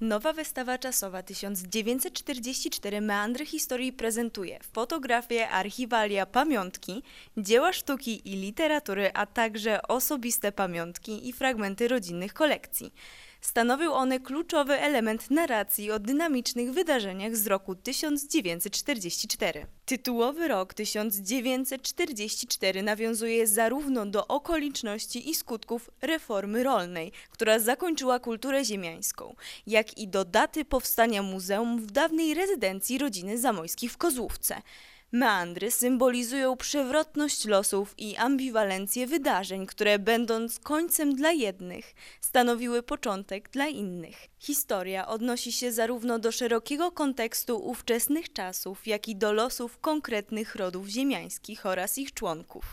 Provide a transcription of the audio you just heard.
Nowa wystawa czasowa 1944 Meandry Historii prezentuje fotografie, archiwalia, pamiątki, dzieła sztuki i literatury, a także osobiste pamiątki i fragmenty rodzinnych kolekcji. Stanowił one kluczowy element narracji o dynamicznych wydarzeniach z roku 1944. Tytułowy rok 1944 nawiązuje zarówno do okoliczności i skutków reformy rolnej, która zakończyła kulturę ziemiańską, jak i do daty powstania muzeum w dawnej rezydencji rodziny Zamojskich w Kozłówce. Meandry symbolizują przewrotność losów i ambiwalencję wydarzeń, które będąc końcem dla jednych, stanowiły początek dla innych. Historia odnosi się zarówno do szerokiego kontekstu ówczesnych czasów, jak i do losów konkretnych rodów ziemiańskich oraz ich członków.